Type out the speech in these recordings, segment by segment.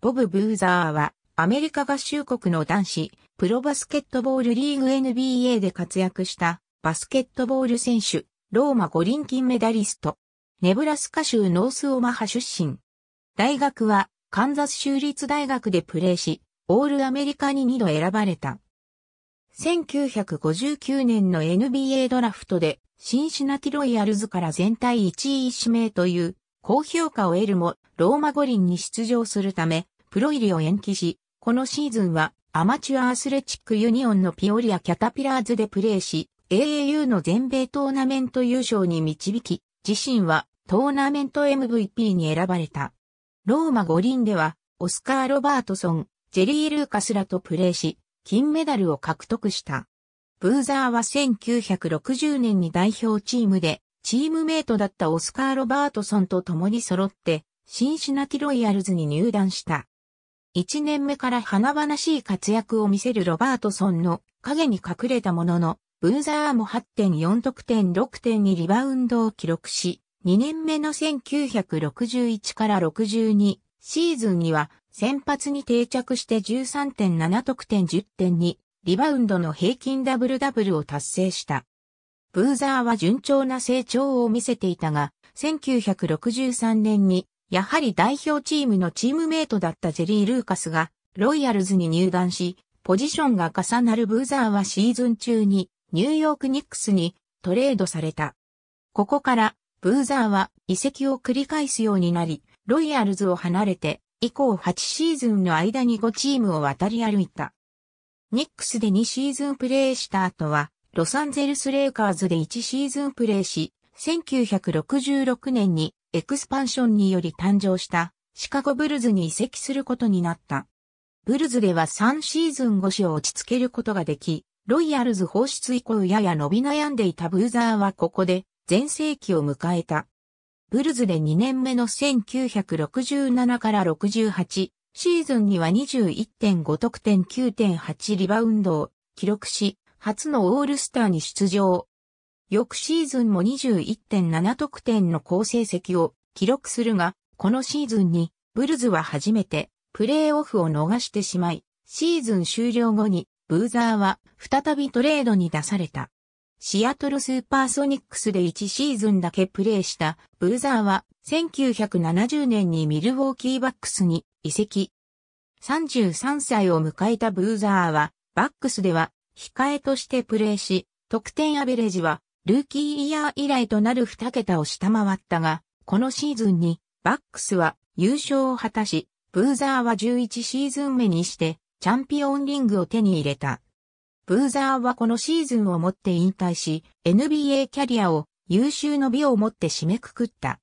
ボブ・ブーザーは、アメリカ合衆国の男子、プロバスケットボールリーグ NBA で活躍した、バスケットボール選手、ローマ五輪金メダリスト。ネブラスカ州ノースオマハ出身。大学は、カンザス州立大学でプレーし、オールアメリカに2度選ばれた。1959年の NBA ドラフトで、シンシナティロイヤルズから全体1位指名という高評価を得るも、ローマ五輪に出場するため、プロ入りを延期し、このシーズンはアマチュアアスレチックユニオンのピオリアキャタピラーズでプレーし、AAU の全米トーナメント優勝に導き、自身はトーナメント MVP に選ばれた。ローマ五輪では、オスカー・ロバートソン、ジェリー・ルーカスらとプレーし、金メダルを獲得した。ブーザーは1960年に代表チームでチームメイトだったオスカー・ロバートソンと共に揃って、シンシナティロイヤルズに入団した。1年目から華々しい活躍を見せるロバートソンの影に隠れたものの、ブーザーも8.4得点6.2リバウンドを記録し、2年目の1961から62シーズンには先発に定着して13.7得点10.2リバウンドの平均ダブルダブルを達成した。ブーザーは順調な成長を見せていたが、1963年に、やはり代表チームのチームメイトだったジェリー・ルーカスが、ロイヤルズに入団し、ポジションが重なるブーザーはシーズン中に、ニューヨーク・ニックスにトレードされた。ここから、ブーザーは移籍を繰り返すようになり、ロイヤルズを離れて、以降8シーズンの間に5チームを渡り歩いた。ニックスで2シーズンプレーした後は、ロサンゼルス・レイカーズで1シーズンプレーし、1966年にエクスパンションにより誕生したシカゴブルズに移籍することになった。ブルズでは3シーズン越しを落ち着けることができ、ロイヤルズ放出以降やや伸び悩んでいたブーザーはここで全盛期を迎えた。ブルズで2年目の1967から68シーズンには21.5得点9.8リバウンドを記録し、初のオールスターに出場。翌シーズンも21.7得点の好成績を記録するが、このシーズンにブルズは初めてプレーオフを逃してしまい、シーズン終了後にブーザーは再びトレードに出された。シアトルスーパーソニックスで1シーズンだけプレーしたブーザーは1970年にミルウォーキーバックスに移籍。33歳を迎えたブーザーはバックスでは控えとしてプレーし、得点アベレージは、ルーキーイヤー以来となる2桁を下回ったが、このシーズンに、バックスは優勝を果たし、ブーザーは11シーズン目にして、チャンピオンリングを手に入れた。ブーザーはこのシーズンをもって引退し、NBA キャリアを優秀の美をもって締めくくった。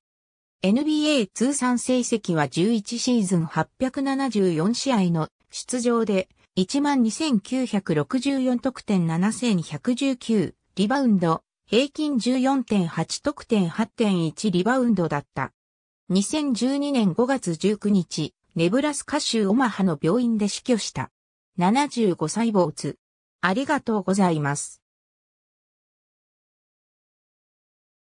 NBA 通算成績は11シーズン874試合の出場で12,964得点7,119、リバウンド、平均14.8得点8.1リバウンドだった。2012年5月19日、ネブラスカ州オマハの病院で死去した。75歳坊主。ありがとうございます。